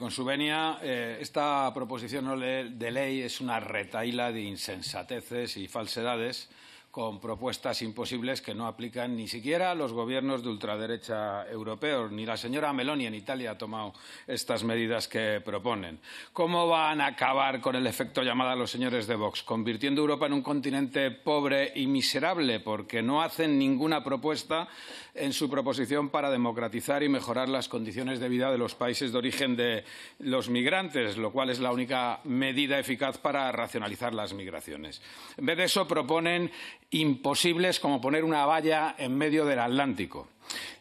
con su venia, eh, esta proposición de ley es una retaíla de insensateces y falsedades con propuestas imposibles que no aplican ni siquiera los gobiernos de ultraderecha europeos. Ni la señora Meloni en Italia ha tomado estas medidas que proponen. ¿Cómo van a acabar con el efecto llamada a los señores de Vox? Convirtiendo Europa en un continente pobre y miserable porque no hacen ninguna propuesta en su proposición para democratizar y mejorar las condiciones de vida de los países de origen de los migrantes, lo cual es la única medida eficaz para racionalizar las migraciones. En vez de eso proponen imposibles como poner una valla en medio del Atlántico.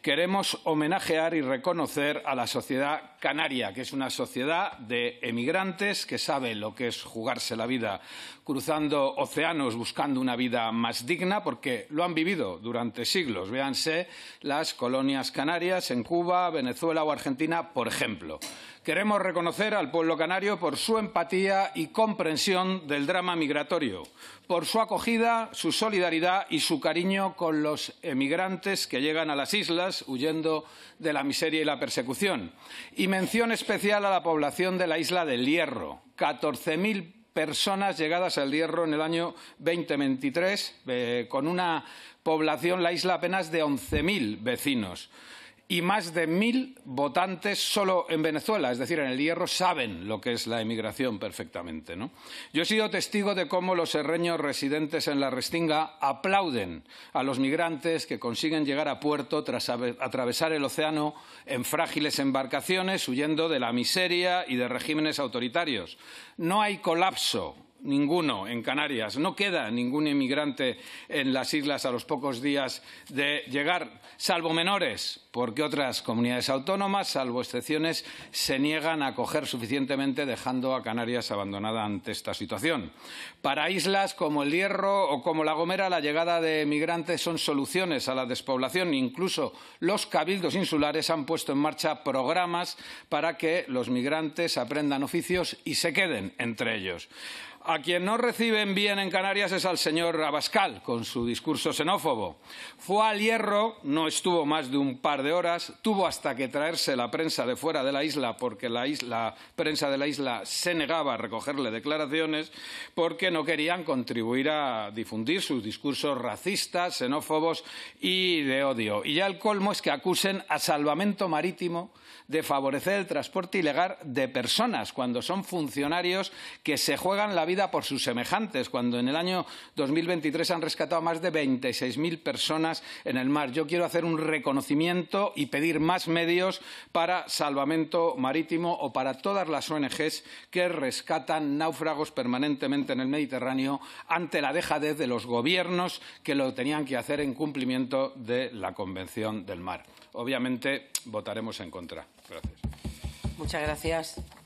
Queremos homenajear y reconocer a la sociedad canaria, que es una sociedad de emigrantes que sabe lo que es jugarse la vida cruzando océanos buscando una vida más digna, porque lo han vivido durante siglos. Véanse las colonias canarias en Cuba, Venezuela o Argentina, por ejemplo. Queremos reconocer al pueblo canario por su empatía y comprensión del drama migratorio, por su acogida, su solidaridad y su cariño con los emigrantes que llegan a las islas, huyendo de la miseria y la persecución. Y mención especial a la población de la isla del Hierro, 14.000 personas llegadas al Hierro en el año 2023, eh, con una población, la isla apenas de 11.000 vecinos y más de mil votantes solo en Venezuela, es decir, en el Hierro, saben lo que es la emigración perfectamente. ¿no? Yo he sido testigo de cómo los serreños residentes en la Restinga aplauden a los migrantes que consiguen llegar a puerto tras atravesar el océano en frágiles embarcaciones, huyendo de la miseria y de regímenes autoritarios. No hay colapso ninguno en Canarias. No queda ningún inmigrante en las islas a los pocos días de llegar, salvo menores, porque otras comunidades autónomas, salvo excepciones, se niegan a acoger suficientemente, dejando a Canarias abandonada ante esta situación. Para islas como El Hierro o como La Gomera, la llegada de migrantes son soluciones a la despoblación. Incluso los cabildos insulares han puesto en marcha programas para que los migrantes aprendan oficios y se queden entre ellos. A quien no reciben bien en Canarias es al señor Abascal, con su discurso xenófobo. Fue al hierro, no estuvo más de un par de horas, tuvo hasta que traerse la prensa de fuera de la isla porque la, prensa de la isla se negaba a recogerle declaraciones porque no querían contribuir a difundir sus discursos racistas, xenófobos y de odio. Y ya el colmo es que acusen a Salvamento Marítimo de favorecer el transporte ilegal de personas cuando son funcionarios que se juegan la vida por sus semejantes, cuando en el año 2023 han rescatado a más de 26.000 personas en el mar. Yo quiero hacer un reconocimiento y pedir más medios para salvamento marítimo o para todas las ONGs que rescatan náufragos permanentemente en el Mediterráneo ante la dejadez de los gobiernos que lo tenían que hacer en cumplimiento de la Convención del Mar. Obviamente votaremos en contra. Gracias. Muchas gracias.